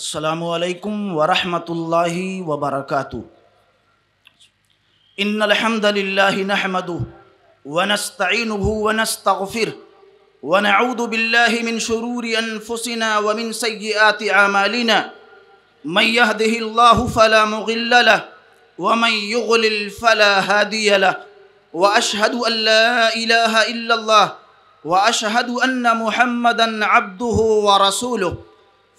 السلام عليكم ورحمة الله وبركاته إن الحمد لله نحمده ونستعينه ونستغفره ونعوذ بالله من شرور أنفسنا ومن سيئات أعمالنا من يهده الله فلا مغل له ومن يغلل فلا هادي له وأشهد أن لا إله إلا الله وأشهد أن محمدا عبده ورسوله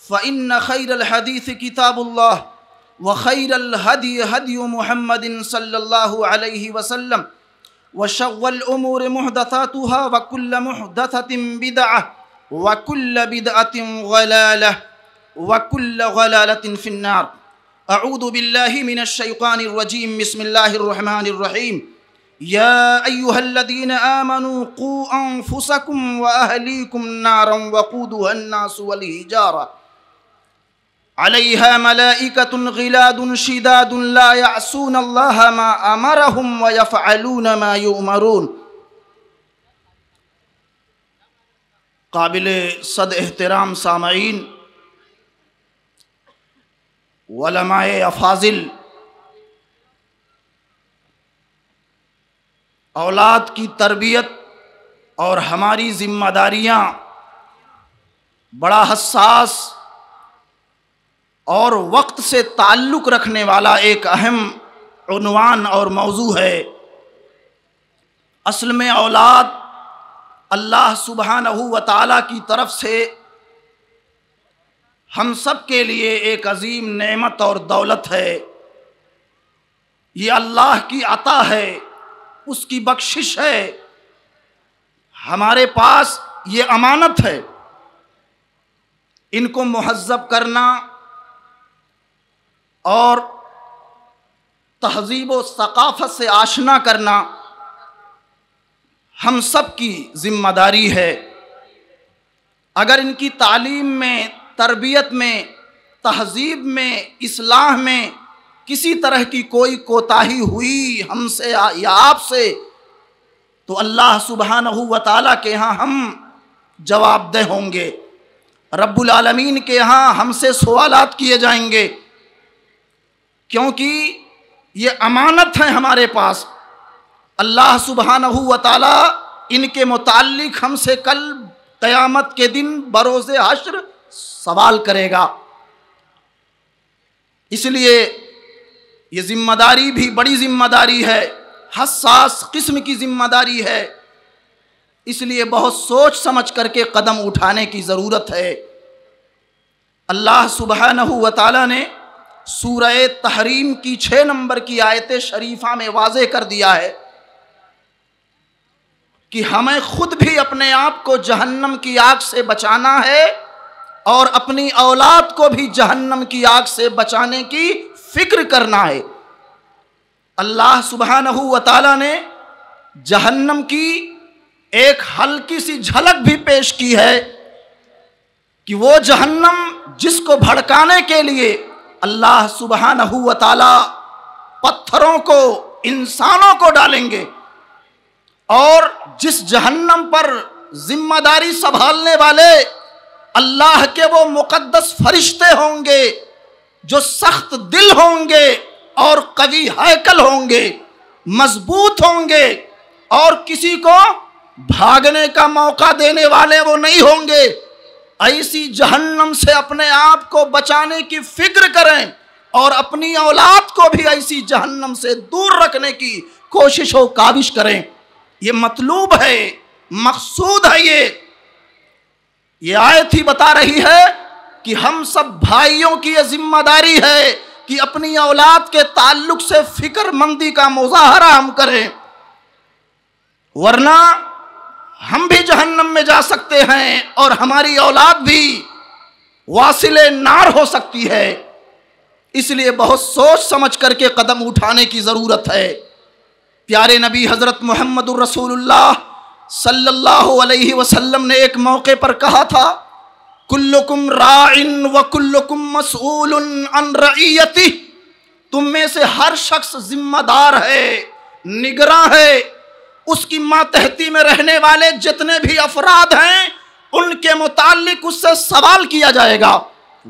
فإن خير الحديث كتاب الله وخير الهدي هدي محمد صلى الله عليه وسلم وشغ الأمور محدثاتها وكل محدثة بدعة وكل بدعة غلالة وكل غلالة في النار أعوذ بالله من الشيطان الرجيم بسم الله الرحمن الرحيم يا أيها الذين آمنوا قوا أنفسكم وأهليكم نارا وقودها الناس والهجارة अलैहा मलाइकतुन गिलादुन शिदादुन ला यासून अल्लाह मा अमरहुम व यफअलून मा युमरून काबिल सद एहतराम सामीन वलमाए अफाजिल औलाद की तरबियत और हमारी जिम्मेदारियाँ बड़ा हसास और वक्त से ताल्लुक़ रखने वाला एक अहम अनवान और मौजू है असल में औलाद अल्लाह सुबहान व ताली की तरफ से हम सब के लिए एक अजीम नेमत और दौलत है ये अल्लाह की अता है उसकी बख्शिश है हमारे पास ये अमानत है इनको महजब करना और तहजीब सकाफ़त से आशना करना हम सब की ज़िम्मेदारी है अगर इनकी तालीम में तरबियत में तहजीब में इसलाह में किसी तरह की कोई कोताही हुई हमसे या आपसे तो अल्लाह सुबहान वाली के यहाँ हम जवाबदेह होंगे रब्बुल रबालमीन के यहाँ हमसे सवालत किए जाएंगे क्योंकि ये अमानत है हमारे पास अल्लाह सुबहान ताला इनके मुतालिक हमसे कल क़यामत के दिन बरोज़ अशर सवाल करेगा इसलिए ये ज़िम्मेदारी भी बड़ी ज़िम्मेदारी है हसास किस्म की ज़िम्मेदारी है इसलिए बहुत सोच समझ करके कदम उठाने की ज़रूरत है अल्लाह सुबहान ताला ने सूरह तहरीम की छः नंबर की आयत शरीफा में वाजे कर दिया है कि हमें खुद भी अपने आप को जहन्नम की आग से बचाना है और अपनी औलाद को भी जहन्नम की आग से बचाने की फिक्र करना है अल्लाह सुबहान तला ने जहन्नम की एक हल्की सी झलक भी पेश की है कि वो जहन्नम जिसको भड़काने के लिए अल्लाह सुबहान ताला पत्थरों को इंसानों को डालेंगे और जिस जहन्नम पर जिम्मेदारी संभालने वाले अल्लाह के वो मुकद्दस फरिश्ते होंगे जो सख्त दिल होंगे और कवि हैकल होंगे मजबूत होंगे और किसी को भागने का मौका देने वाले वो नहीं होंगे ऐसी जहन्नम से अपने आप को बचाने की फिक्र करें और अपनी औलाद को भी ऐसी जहन्नम से दूर रखने की कोशिश और काबिश करें यह मतलूब है मकसूद है ये ये आयत ही बता रही है कि हम सब भाइयों की यह जिम्मेदारी है कि अपनी औलाद के ताल्लुक से फिक्रमंदी का मुजाहरा हम करें वरना हम भी जहन्नम में जा सकते हैं और हमारी औलाद भी वासिल नार हो सकती है इसलिए बहुत सोच समझ करके कदम उठाने की ज़रूरत है प्यारे नबी हज़रत मोहम्मद रसूलुल्लाह सल्लल्लाहु अलैहि वसल्लम ने एक मौके पर कहा था कुल्लुकुम राइन व कुल्लुकुम मसूल अनरती तुम में से हर शख्स जिम्मेदार है निगरा है उसकी मातहती में रहने वाले जितने भी अफराद हैं उनके मुतालिक उससे सवाल किया जाएगा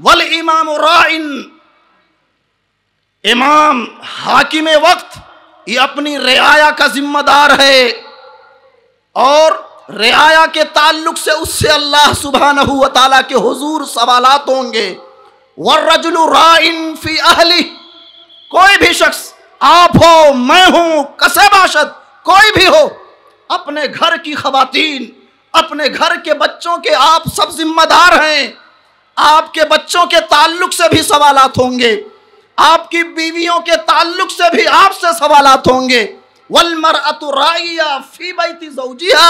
वल इमाम राइन इमाम हाकिम वक्त ये अपनी रियाया का जिम्मेदार है और रियाया के ताल्लुक से उससे अल्लाह सुबहान तला के हजूर सवालात होंगे वर्रजुल राइन फी अहली कोई भी शख्स आप हो मैं हूं कसे बाशत कोई भी हो अपने घर की खातन अपने घर के बच्चों के आप सब जिम्मेदार हैं आपके बच्चों के ताल्लुक से भी सवाल होंगे आपकी बीवियों के ताल्लुक से भी आपसे सवाल होंगे वलमर अतुराइया फी बैती जौजिया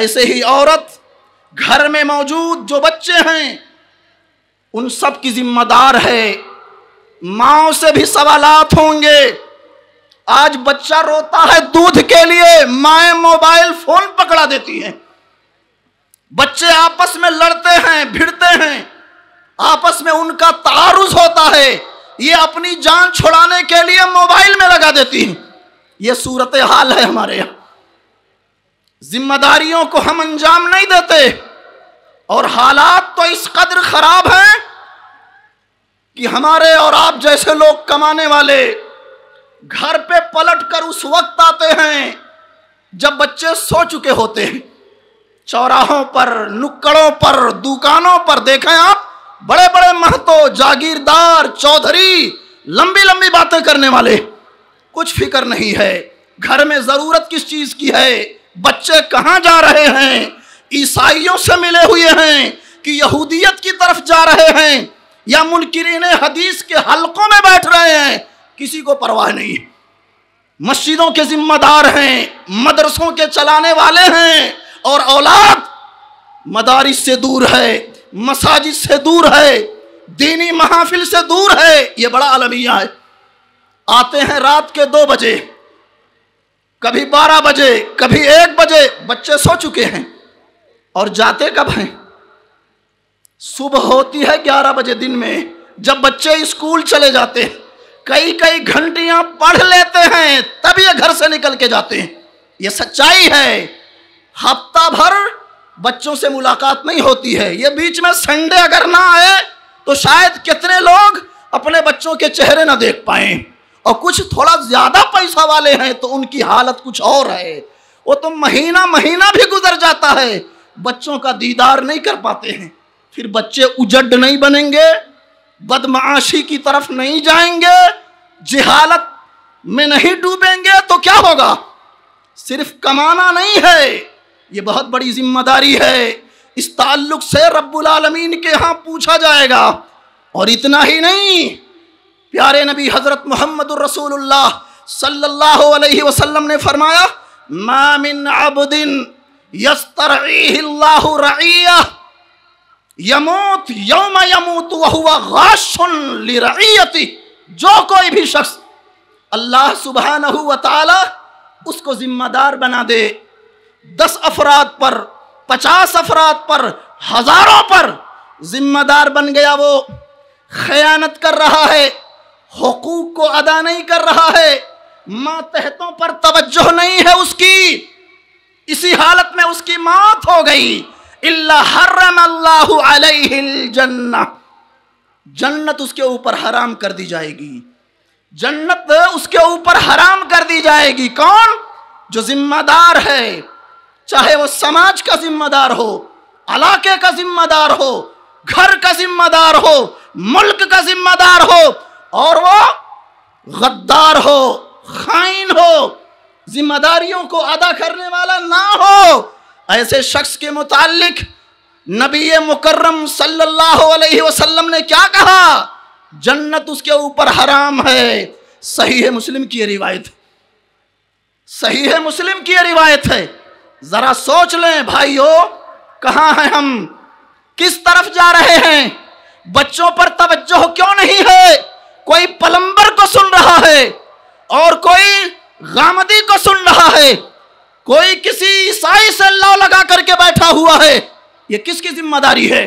ऐसे ही औरत घर में मौजूद जो बच्चे हैं उन सब की जिम्मेदार है माओ से भी सवालात होंगे आज बच्चा रोता है दूध के लिए माए मोबाइल फोन पकड़ा देती हैं बच्चे आपस में लड़ते हैं भिड़ते हैं आपस में उनका तारुज होता है ये अपनी जान छुड़ाने के लिए मोबाइल में लगा देती हैं ये सूरत हाल है हमारे यहां जिम्मेदारियों को हम अंजाम नहीं देते और हालात तो इस कदर खराब हैं कि हमारे और आप जैसे लोग कमाने वाले घर पे पलट कर उस वक्त आते हैं जब बच्चे सो चुके होते हैं चौराहों पर नुक्कड़ों पर दुकानों पर देखें आप बड़े बड़े महतो जागीरदार चौधरी लंबी लंबी बातें करने वाले कुछ फिक्र नहीं है घर में जरूरत किस चीज की है बच्चे कहाँ जा रहे हैं ईसाइयों से मिले हुए हैं कि यहूदियत की तरफ जा रहे हैं या मुनकरीन हदीस के हलकों में बैठ रहे हैं किसी को परवाह नहीं मस्जिदों के जिम्मेदार हैं मदरसों के चलाने वाले हैं और औलाद मदारिस से दूर है मसाजिद से दूर है दीनी महाफिल से दूर है ये बड़ा अलमिया है आते हैं रात के दो बजे कभी बारह बजे कभी एक बजे बच्चे सो चुके हैं और जाते कब हैं सुबह होती है ग्यारह बजे दिन में जब बच्चे स्कूल चले जाते हैं कई कई घंटियां पढ़ लेते हैं तब ये घर से निकल के जाते हैं ये सच्चाई है हफ्ता भर बच्चों से मुलाकात नहीं होती है ये बीच में संडे अगर ना आए तो शायद कितने लोग अपने बच्चों के चेहरे ना देख पाए और कुछ थोड़ा ज्यादा पैसा वाले हैं तो उनकी हालत कुछ और है वो तो महीना महीना भी गुजर जाता है बच्चों का दीदार नहीं कर पाते हैं फिर बच्चे उजड नहीं बनेंगे बदमाशी की तरफ नहीं जाएंगे जिहालत में नहीं डूबेंगे तो क्या होगा सिर्फ कमाना नहीं है ये बहुत बड़ी जिम्मेदारी है इस ताल्लुक से आलमीन के यहाँ पूछा जाएगा और इतना ही नहीं प्यारे नबी हज़रत मोहम्मद रसूलुल्लाह सल्लल्लाहु अलैहि वसल्लम ने फरमाया मामिन अबदिन यस्तरईहिल्लाहु रईया यमोत यौम यमूत वहुआती जो कोई भी शख्स अल्लाह सुबह ताला उसको ज़िम्मेदार बना दे दस अफराद पर पचास अफराद पर हज़ारों पर ज़िम्मेदार बन गया वो खयानत कर रहा है हकूक़ को अदा नहीं कर रहा है मातहतों पर तवज्जो नहीं है उसकी इसी हालत में उसकी मौत हो गई जन्नत जन्नत उसके ऊपर हराम कर दी जाएगी जन्नत उसके ऊपर हराम कर दी जाएगी कौन जो जिम्मेदार है चाहे वो समाज का जिम्मेदार हो इलाके का जिम्मेदार हो घर का जिम्मेदार हो मुल्क का जिम्मेदार हो और वो गद्दार हो खाइन हो जिम्मेदारियों को अदा करने वाला ना हो ऐसे शख्स के मुतालिक नबी मुकर्रम सल्लल्लाहु अलैहि वसल्लम ने क्या कहा जन्नत उसके ऊपर हराम है सही है मुस्लिम की रिवायत सही है मुस्लिम की रिवायत है ज़रा सोच लें भाइयों कहा हैं हम किस तरफ जा रहे हैं बच्चों पर तवज्जो क्यों नहीं है कोई पलंबर को सुन रहा है और कोई गामदी को सुन रहा है कोई किसी ईसाई से लौ लगा करके बैठा हुआ है ये किसकी जिम्मेदारी है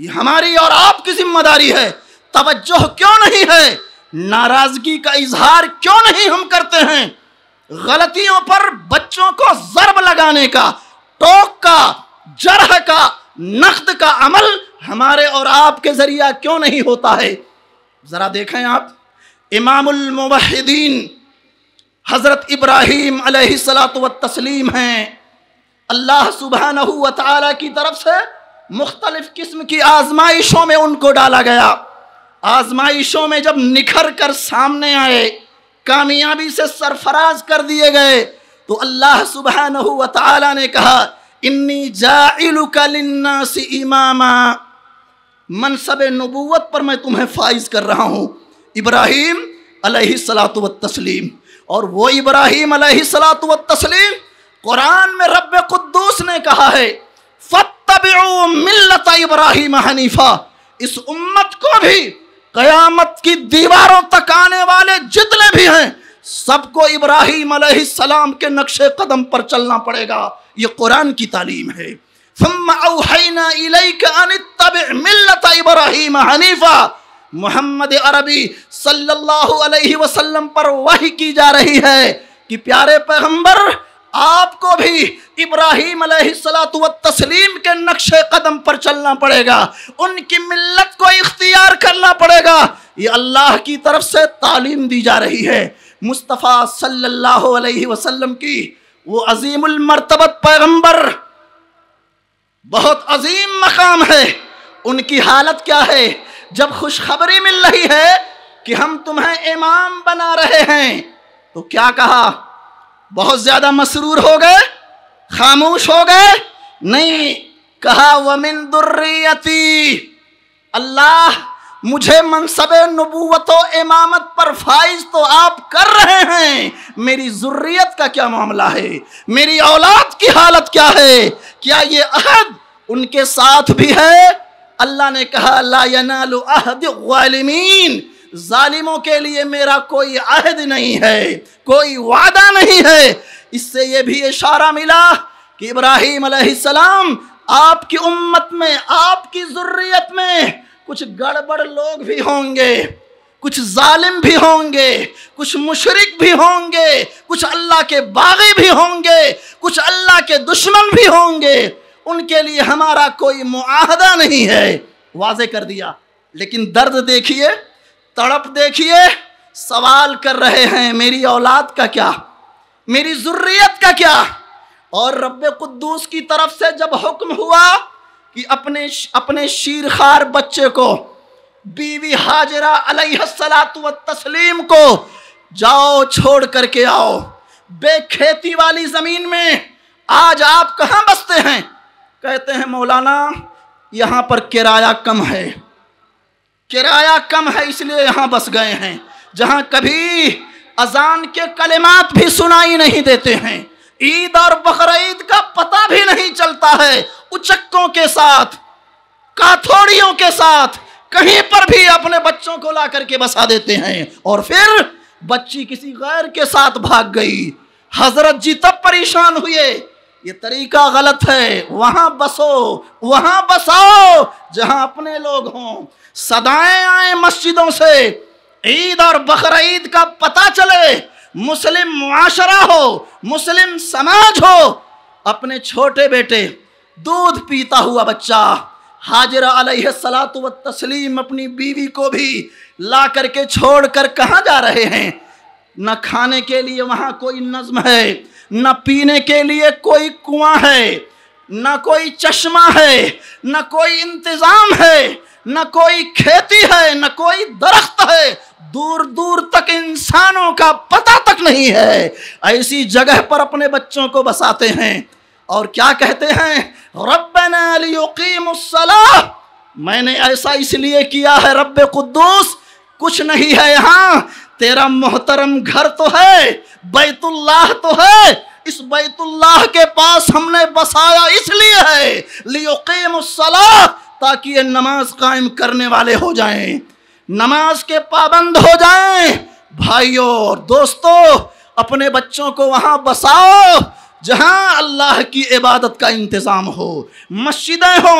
ये हमारी और आपकी जिम्मेदारी है तवज्जो क्यों नहीं है नाराजगी का इजहार क्यों नहीं हम करते हैं गलतियों पर बच्चों को जरब लगाने का टोक का जरह का नख्त का अमल हमारे और आपके जरिया क्यों नहीं होता है ज़रा देखें आप इमामुल मुवहिदीन हज़रत इब्राहीम सलात व तस्लीम हैं अल्लाह सुबह ताली की तरफ से मुख्तलिफ़ किस्म की आजमाइशों में उनको डाला गया आजमाइशों में जब निखर कर सामने आए कामयाबी से सरफराज कर दिए गए तो अल्लाह सुबह ताली ने कहा इन्नी जासी इमामा मनसब नबूवत पर मैं तुम्हें फाइज कर रहा हूँ इब्राहीम सलात व तस्लीम और वो इब्राहिम सलात व तस्लीम कुरान में रब कुद्दूस ने कहा है फ़तब मिलत इब्राहिम हनीफा इस उम्मत को भी क़यामत की दीवारों तक आने वाले जितने भी हैं सबको इब्राहिम सलाम के नक्शे कदम पर चलना पड़ेगा ये कुरान की तालीम है फ़म अवहैना इलैक अन तब मिलत इब्राहिम हनीफा मोहम्मद अरबी सल्लल्लाहु अलैहि वसल्लम पर वही की जा रही है कि प्यारे पैगंबर आपको भी इब्राहिम तस्लीम के नक्श कदम पर चलना पड़ेगा उनकी मिल्लत को इख्तियार करना पड़ेगा ये अल्लाह की तरफ से तालीम दी जा रही है मुस्तफ़ा सल्लल्लाहु अलैहि वसल्लम की वो अजीमुलमरतबत पैगंबर बहुत अजीम मकाम है उनकी हालत क्या है जब खुशखबरी मिल रही है कि हम तुम्हें इमाम बना रहे हैं तो क्या कहा बहुत ज़्यादा मसरूर हो गए खामोश हो गए नहीं कहा वमिन दुर्रियती अल्लाह मुझे मनसब नबूवत इमामत पर फाइज तो आप कर रहे हैं मेरी ज़ुर्रियत का क्या मामला है मेरी औलाद की हालत क्या है क्या ये अहद उनके साथ भी है अल्लाह ने कहा लामीन जालिमों के लिए मेरा कोई अहद नहीं है कोई वादा नहीं है इससे ये भी इशारा मिला कि इब्राहिम सलाम आपकी उम्मत में आपकी जरूरत में कुछ गड़बड़ लोग भी होंगे कुछ जालिम भी होंगे कुछ मुशरक भी होंगे कुछ अल्लाह के बागी भी होंगे कुछ अल्लाह के दुश्मन भी होंगे उनके लिए हमारा कोई मुआहदा नहीं है वाजे कर दिया लेकिन दर्द देखिए तड़प देखिए सवाल कर रहे हैं मेरी औलाद का क्या मेरी जरूरीत का क्या और रब कुद्दूस की तरफ से जब हुक्म हुआ कि अपने अपने शीरखार बच्चे को बीवी हाजरा अलैहिस्सलातु व तस्लीम को जाओ छोड़ करके आओ बेखेती वाली ज़मीन में आज आप कहाँ बसते हैं कहते हैं मौलाना यहाँ पर किराया कम है किराया कम है इसलिए यहाँ बस गए हैं जहाँ कभी अजान के कलेमात भी सुनाई नहीं देते हैं ईद और बकरीद का पता भी नहीं चलता है उचक्कों के साथ काथोड़ियों के साथ कहीं पर भी अपने बच्चों को ला करके बसा देते हैं और फिर बच्ची किसी गैर के साथ भाग गई हजरत जी तब परेशान हुए ये तरीका गलत है वहां बसो वहां बसाओ जहाँ अपने लोग हों सदाएं आए मस्जिदों से ईद और बकर ईद का पता चले मुस्लिम मुआशरा हो मुस्लिम समाज हो अपने छोटे बेटे दूध पीता हुआ बच्चा हाजिर सलात व तस्लीम अपनी बीवी को भी ला करके छोड़ कर कहाँ जा रहे हैं न खाने के लिए वहाँ कोई नज्म है न पीने के लिए कोई कुआं है न कोई चश्मा है न कोई इंतज़ाम है न कोई खेती है न कोई दरख्त है दूर दूर तक इंसानों का पता तक नहीं है ऐसी जगह पर अपने बच्चों को बसाते हैं और क्या कहते हैं रबना मैंने ऐसा इसलिए किया है रब कुछ नहीं है यहाँ तेरा मोहतरम घर तो है बैतुल्लाह तो है इस बैतुल्लाह के पास हमने बसाया इसलिए है लियोम ताकि ये नमाज कायम करने वाले हो जाएं नमाज के पाबंद हो जाएं भाइयों और दोस्तों अपने बच्चों को वहाँ बसाओ जहाँ अल्लाह की इबादत का इंतज़ाम हो मस्जिदें हो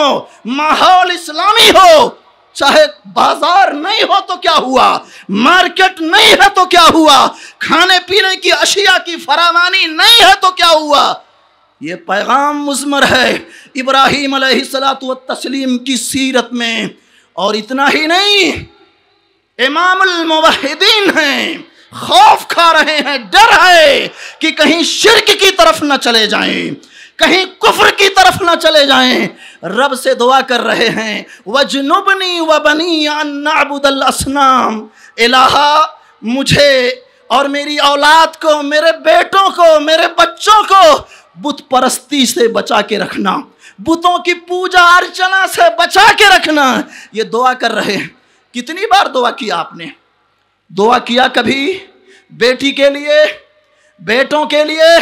माहौल इस्लामी हो चाहे बाजार नहीं हो तो क्या हुआ मार्केट नहीं है तो क्या हुआ खाने पीने की अशिया की फरावानी नहीं है तो क्या हुआ ये पैगाम मुजमर है इब्राहिम सलात तस्लीम की सीरत में और इतना ही नहीं इमामदीन हैं खौफ खा रहे हैं डर है कि कहीं शिरक की तरफ न चले जाएं कहीं कुफर की तरफ ना चले जाएं रब से दुआ कर रहे हैं वजनुबनी व बनी असनाम इलाहा मुझे और मेरी औलाद को मेरे बेटों को मेरे बच्चों को बुत परस्ती से बचा के रखना बुतों की पूजा अर्चना से बचा के रखना ये दुआ कर रहे हैं कितनी बार दुआ किया आपने दुआ किया कभी बेटी के लिए बेटों के लिए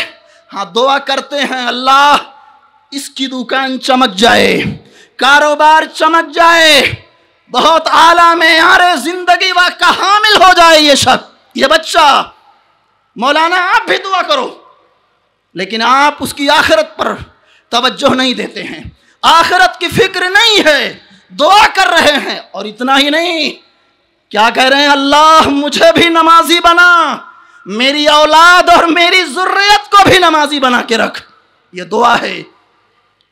हाँ दुआ करते हैं अल्लाह इसकी दुकान चमक जाए कारोबार चमक जाए बहुत आला में यारे जिंदगी व का हामिल हो जाए ये शख्स ये बच्चा मौलाना आप भी दुआ करो लेकिन आप उसकी आखिरत पर तवज्जो नहीं देते हैं आखिरत की फिक्र नहीं है दुआ कर रहे हैं और इतना ही नहीं क्या कह रहे हैं अल्लाह मुझे भी नमाजी बना मेरी औलाद और मेरी जरूरत को भी नमाजी बना के रख ये दुआ है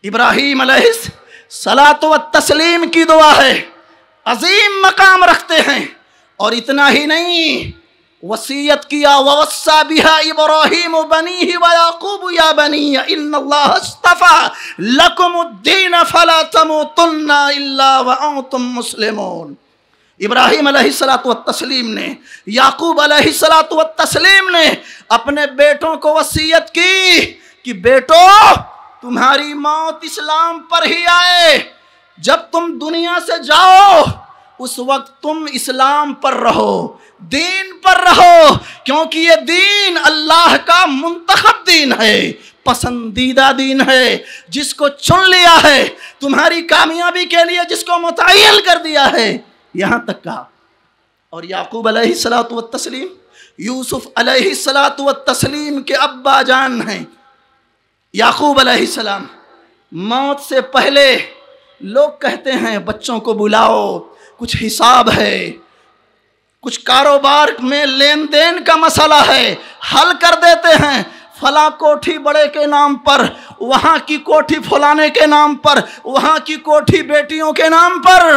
इब्राहिम सलात व तस्लीम की दुआ है अजीम मकाम रखते हैं और इतना ही नहीं वसीयत किया वसा बिहा इब्राहिम बनी ही वयाकूब या बनी इन्नल्लाहस्तफा लकुमुद्दीन फला तमुतुन्ना इल्ला व तुम मुस्लिमून इब्राहिम सलात तस्लीम ने याकूब सलात तस्लीम ने अपने बेटों को वसीयत की कि बेटो तुम्हारी मौत इस्लाम पर ही आए जब तुम दुनिया से जाओ उस वक्त तुम इस्लाम पर रहो दीन पर रहो क्योंकि ये दीन अल्लाह का मुंतखब दीन है पसंदीदा दीन है जिसको चुन लिया है तुम्हारी कामयाबी के लिए जिसको मुतन कर दिया है यहाँ तक कहा और याकूब सलात व तस्लीम यूसुफ सलात व तस्लीम के अब्बा जान हैं याकूब सलाम मौत से पहले लोग कहते हैं बच्चों को बुलाओ कुछ हिसाब है कुछ कारोबार में लेन देन का मसला है हल कर देते हैं फला कोठी बड़े के नाम पर वहाँ की कोठी फलाने के नाम पर वहाँ की कोठी बेटियों के नाम पर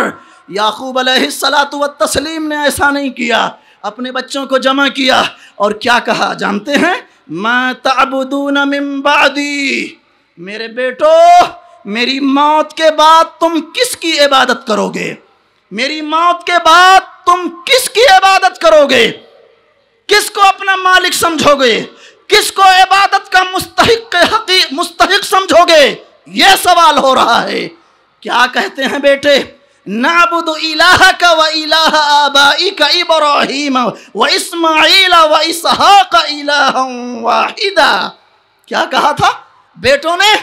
याकूब सलात व तस्लीम ने ऐसा नहीं किया अपने बच्चों को जमा किया और क्या कहा जानते हैं मैं तबून मिम्बादी मेरे बेटो मेरी मौत के बाद तुम किसकी इबादत करोगे मेरी मौत के बाद तुम किसकी इबादत करोगे किसको अपना मालिक समझोगे किसको इबादत का मुस्तक हकी मुस्तक समझोगे ये सवाल हो रहा है क्या कहते हैं बेटे नाबुद इलाह का व इलाह आबाई का इब्राहिम व इस्माइल व इसहा का इलाह क्या कहा था बेटों ने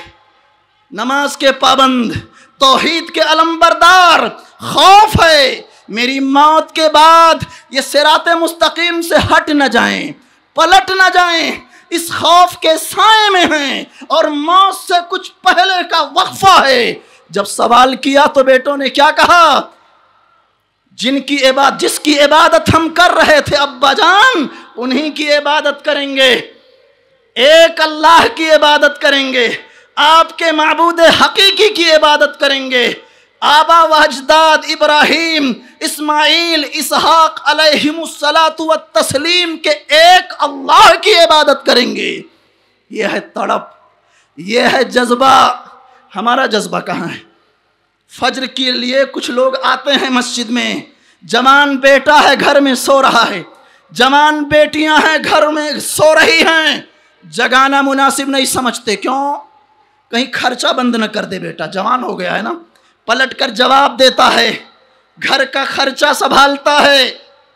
नमाज के पाबंद तोहीद के अलम्बरदार खौफ है मेरी मौत के बाद ये सिरात मुस्तकीम से हट न जाएं पलट न जाएं इस खौफ के साय में हैं और मौत से कुछ पहले का वक्फा है जब सवाल किया तो बेटों ने क्या कहा जिनकी इबादत जिसकी इबादत हम कर रहे थे अब्बा जान उन्हीं की इबादत करेंगे एक अल्लाह की इबादत करेंगे आपके मबूद हकीकी की इबादत करेंगे आबा वजदाद इब्राहिम इस्माइल इसहाक अलैहिमुस्सलातु तस्लीम के एक अल्लाह की इबादत करेंगे यह है तड़प यह है जज्बा हमारा जज्बा कहाँ है फज्र के लिए कुछ लोग आते हैं मस्जिद में जवान बेटा है घर में सो रहा है जवान बेटियां हैं घर में सो रही हैं जगाना मुनासिब नहीं समझते क्यों कहीं खर्चा बंद न कर दे बेटा जवान हो गया है ना पलट कर जवाब देता है घर का खर्चा संभालता है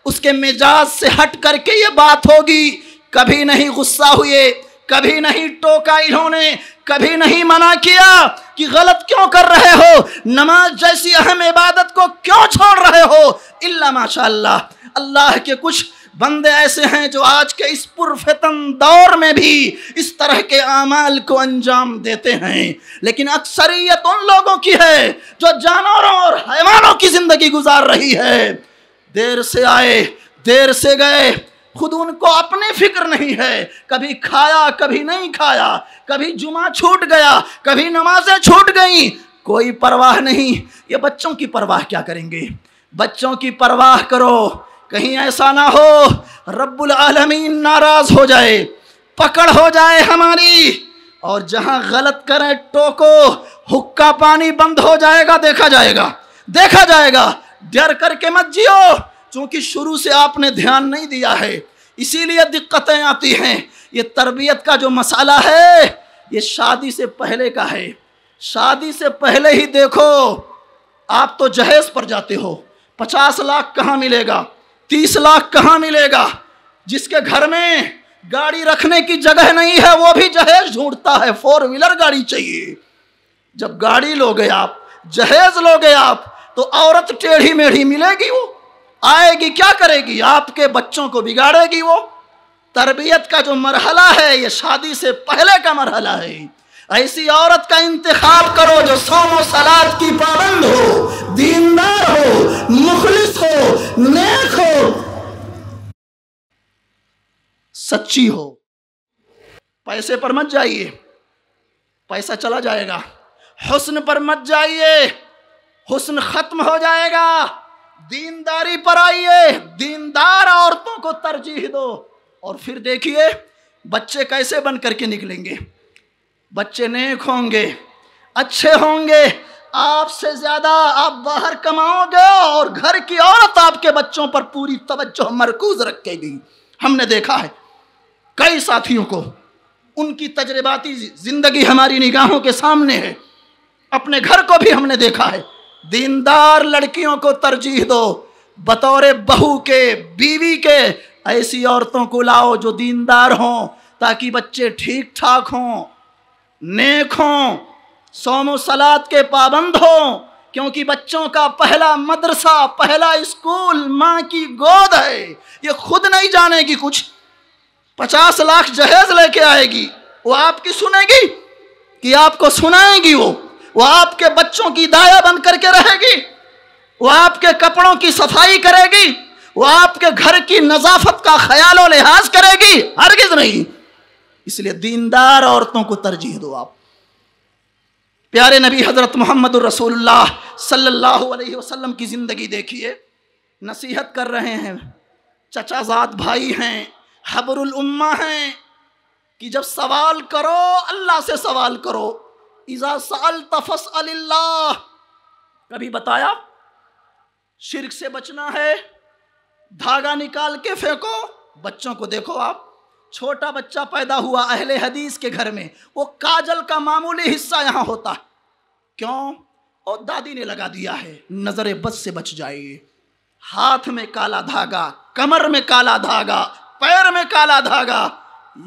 उसके मिजाज से हट करके ये बात होगी कभी नहीं गुस्सा हुए कभी नहीं टोका इन्होंने कभी नहीं मना किया कि गलत क्यों कर रहे हो नमाज जैसी अहम इबादत को क्यों छोड़ रहे हो इल्ला माशाल्लाह अल्लाह के कुछ बंदे ऐसे हैं जो आज के इस पुरफतन दौर में भी इस तरह के आमाल को अंजाम देते हैं लेकिन अक्सरियत उन लोगों की है जो जानवरों और हैवानों की ज़िंदगी गुजार रही है देर से आए देर से गए खुद उनको अपनी फिक्र नहीं है कभी खाया कभी नहीं खाया कभी जुमा छूट गया कभी नमाजें छूट गई कोई परवाह नहीं ये बच्चों की परवाह क्या करेंगे बच्चों की परवाह करो कहीं ऐसा ना हो रब्बुल आलमीन नाराज हो जाए पकड़ हो जाए हमारी और जहां गलत करें टोको हुक्का पानी बंद हो जाएगा देखा जाएगा देखा जाएगा डर करके मत जियो चूंकि शुरू से आपने ध्यान नहीं दिया है इसीलिए दिक्कतें आती हैं ये तरबियत का जो मसाला है ये शादी से पहले का है शादी से पहले ही देखो आप तो जहेज पर जाते हो पचास लाख कहाँ मिलेगा तीस लाख कहाँ मिलेगा जिसके घर में गाड़ी रखने की जगह नहीं है वो भी जहेज ढूंढता है फोर व्हीलर गाड़ी चाहिए जब गाड़ी लोगे आप जहेज लोगे आप तो औरत टेढ़ी मेढ़ी मिलेगी वो आएगी क्या करेगी आपके बच्चों को बिगाड़ेगी वो तरबियत का जो मरहला है ये शादी से पहले का मरहला है ऐसी औरत का इंतखाब करो जो सोमो सलाद की पाबंद हो दीनदार हो मुखलिस हो नेक हो सच्ची हो पैसे पर मत जाइए पैसा चला जाएगा हुस्न पर मत जाइए हुस्न खत्म हो जाएगा दीनदारी पर आइए दीनदार औरतों को तरजीह दो और फिर देखिए बच्चे कैसे बन करके निकलेंगे बच्चे नेक होंगे अच्छे होंगे आपसे ज़्यादा आप बाहर कमाओगे और घर की औरत आपके बच्चों पर पूरी तवज्जो मरकूज रखेगी हमने देखा है कई साथियों को उनकी तजर्बाती ज़िंदगी हमारी निगाहों के सामने है अपने घर को भी हमने देखा है दीनदार लड़कियों को तरजीह दो बतौर बहू के बीवी के ऐसी औरतों को लाओ जो दीनदार हों ताकि बच्चे ठीक ठाक हों नेक हों सोम सलाद के पाबंद हों क्योंकि बच्चों का पहला मदरसा पहला स्कूल माँ की गोद है ये खुद नहीं जानेगी कुछ पचास लाख जहेज लेके आएगी वो आपकी सुनेगी कि आपको सुनाएगी वो वो आपके बच्चों की दाया बन करके रहेगी वो आपके कपड़ों की सफाई करेगी वो आपके घर की नजाफत का ख्याल और लिहाज करेगी हरगिज नहीं इसलिए दीनदार औरतों को तरजीह दो आप प्यारे नबी हजरत मोहम्मद रसूलुल्लाह सल्लल्लाहु अलैहि वसल्लम की ज़िंदगी देखिए नसीहत कर रहे हैं चचाजात भाई हैं हबरुल उम्मा हैं कि जब सवाल करो अल्लाह से सवाल करो इजा साल तफस कभी बताया शिरक से बचना है धागा निकाल के फेंको बच्चों को देखो आप छोटा बच्चा पैदा हुआ अहले हदीस के घर में वो काजल का मामूली हिस्सा यहाँ होता क्यों और दादी ने लगा दिया है नज़र बस से बच जाइए हाथ में काला धागा कमर में काला धागा पैर में काला धागा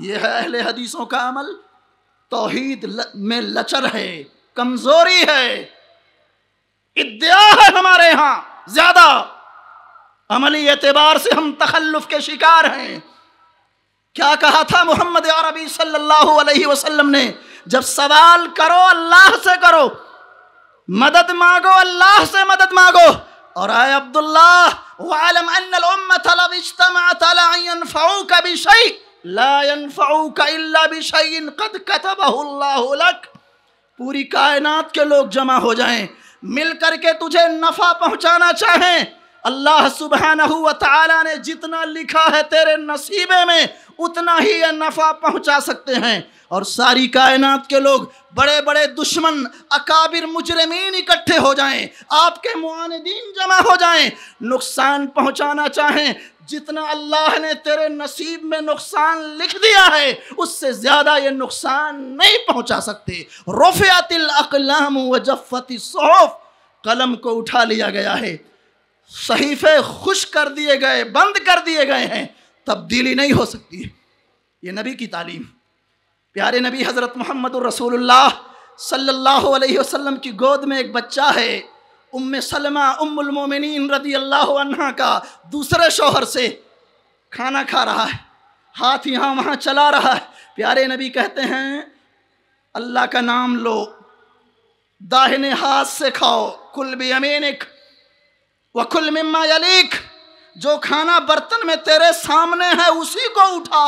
यह है अहले हदीसों का अमल तोहीद में लचर है कमजोरी है इद्या है हमारे यहां ज्यादा अमली एतबार से हम तखल्लुफ के शिकार हैं क्या कहा था मोहम्मद अरबी सल्लल्लाहु अलैहि वसल्लम ने जब सवाल करो अल्लाह से करो मदद मांगो अल्लाह से मदद मांगो और आए अब्दुल्लाह वालम अन्नल उम्मत लव इज्तमअत अला अन यनफउक बिशै पूरी कायनात के लोग जमा हो जाएं मिल करके तुझे नफ़ा पहुंचाना चाहें अल्लाह सुबहान तला ने जितना लिखा है तेरे नसीबे में उतना ही ये नफ़ा पहुंचा सकते हैं और सारी कायनात के लोग बड़े बड़े दुश्मन अकाबिर मुजरमीन इकट्ठे हो जाएं आपके मुआनदीन जमा हो जाएं नुकसान पहुंचाना चाहें जितना अल्लाह ने तेरे नसीब में नुकसान लिख दिया है उससे ज़्यादा ये नुकसान नहीं पहुंचा सकते रोफ़ियातिल अकलाम व जफ़ती कलम को उठा लिया गया है सहीफ़े खुश कर दिए गए बंद कर दिए गए हैं तब्दीली नहीं हो सकती ये नबी की तालीम प्यारे नबी हज़रत मोहम्मद रसूलुल्लाह सल्लल्लाहु अलैहि वसल्लम की गोद में एक बच्चा है उम सलमा मोमिनीन रदी अल्लाह का दूसरे शोहर से खाना खा रहा है हाथ यहाँ वहाँ चला रहा है प्यारे नबी कहते हैं अल्लाह का नाम लो दाहिने हाथ से खाओ कुल भी अमीनिक व कुल मिम्मा यलीक जो खाना बर्तन में तेरे सामने है उसी को उठा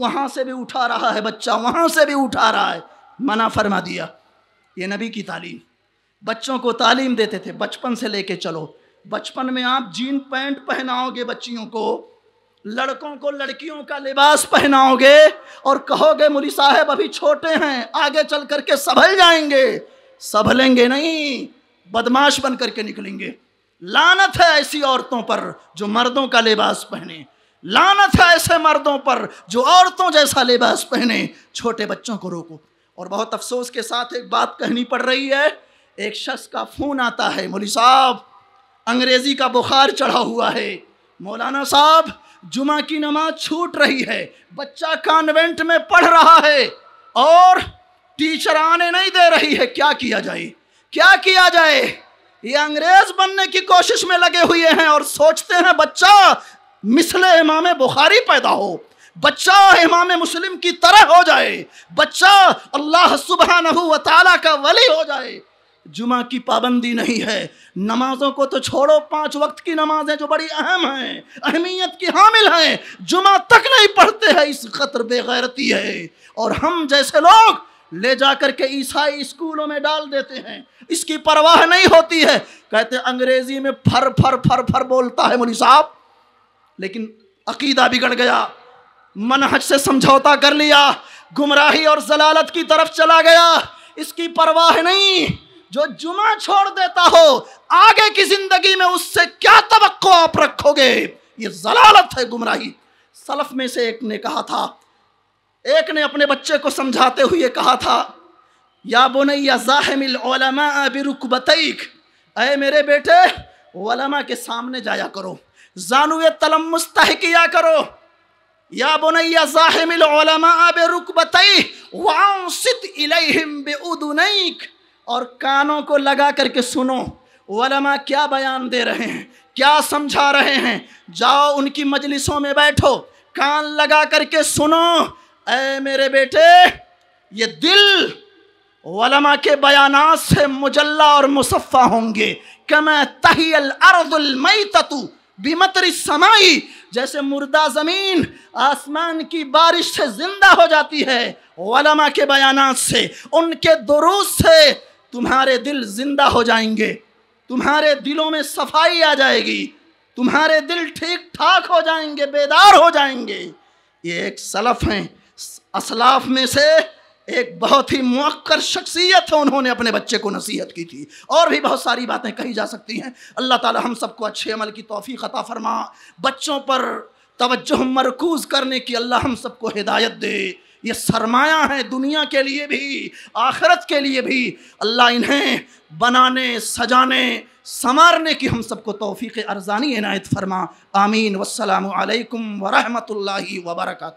वहाँ से भी उठा रहा है बच्चा वहाँ से भी उठा रहा है मना फरमा दिया ये नबी की तालीम बच्चों को तालीम देते थे बचपन से लेके चलो बचपन में आप जीन पैंट पहनाओगे बच्चियों को लड़कों को लड़कियों का लिबास पहनाओगे और कहोगे मुरी साहब अभी छोटे हैं आगे चल करके संभल जाएंगे संभलेंगे नहीं बदमाश बन करके निकलेंगे लानत है ऐसी औरतों पर जो मर्दों का लिबास पहने लानत है ऐसे मर्दों पर जो औरतों जैसा लिबास पहने छोटे बच्चों को रोको और बहुत अफसोस के साथ एक बात कहनी पड़ रही है एक शख्स का फ़ोन आता है मोली साहब अंग्रेज़ी का बुखार चढ़ा हुआ है मौलाना साहब जुमा की नमाज छूट रही है बच्चा कॉन्वेंट में पढ़ रहा है और टीचर आने नहीं दे रही है क्या किया जाए क्या किया जाए ये अंग्रेज बनने की कोशिश में लगे हुए हैं और सोचते हैं बच्चा मिसले इमाम बुखारी पैदा हो बच्चा इमाम मुस्लिम की तरह हो जाए बच्चा अल्लाह सुबहान का वली हो जाए जुमा की पाबंदी नहीं है नमाजों को तो छोड़ो पांच वक्त की नमाजें जो बड़ी अहम हैं अहमियत की हामिल हैं जुमा तक नहीं पढ़ते हैं इस खतर बेगैरती है और हम जैसे लोग ले जा कर के ईसाई स्कूलों में डाल देते हैं इसकी परवाह नहीं होती है कहते अंग्रेजी में फर फर फर फर बोलता है मोनी साहब लेकिन अकीदा बिगड़ गया मनहज से समझौता कर लिया गुमराही और जलालत की तरफ चला गया इसकी परवाह नहीं जो जुमा छोड़ देता हो आगे की जिंदगी में उससे क्या तवक्को आप रखोगे ये जलालत है गुमराही सलफ में से एक ने कहा था एक ने अपने बच्चे को समझाते हुए कहा था या या जाहमिल बिरुकबतैक अय मेरे बेटे वलमा के सामने जाया करो तलम मुस्तह किया करो या बोनैया जाहमिल बिरुकबतैक वाउसित इलैहिम बेउदुनैक और कानों को लगा करके सुनो वलमा क्या बयान दे रहे हैं क्या समझा रहे हैं जाओ उनकी मजलिसों में बैठो कान लगा करके सुनो ऐ मेरे बेटे ये दिल वलमा के बयान से मुजल्ला और मुसफ़ा होंगे कम तहियल अर्दुलमई ततु बिमतरी समाई जैसे मुर्दा ज़मीन आसमान की बारिश से ज़िंदा हो जाती है वलमा के बयान से उनके दुरुस्त से तुम्हारे दिल जिंदा हो जाएंगे तुम्हारे दिलों में सफाई आ जाएगी तुम्हारे दिल ठीक ठाक हो जाएंगे बेदार हो जाएंगे ये एक सलफ हैं असलाफ में से एक बहुत ही मक्कर शख्सियत है उन्होंने अपने बच्चे को नसीहत की थी और भी बहुत सारी बातें कही जा सकती हैं अल्लाह ताला हम सबको अच्छे अमल की तोफ़ी अता फरमा बच्चों पर तवज्जो मरकूज़ करने की अल्लाह हम सबको हिदायत दे ये सरमाया है दुनिया के लिए भी आखरत के लिए भी अल्लाह इन्हें बनाने सजाने संवारने की हम सबको तोफ़ी अरजानी इनायत फरमा आमीन वसलम ला वबरक़ू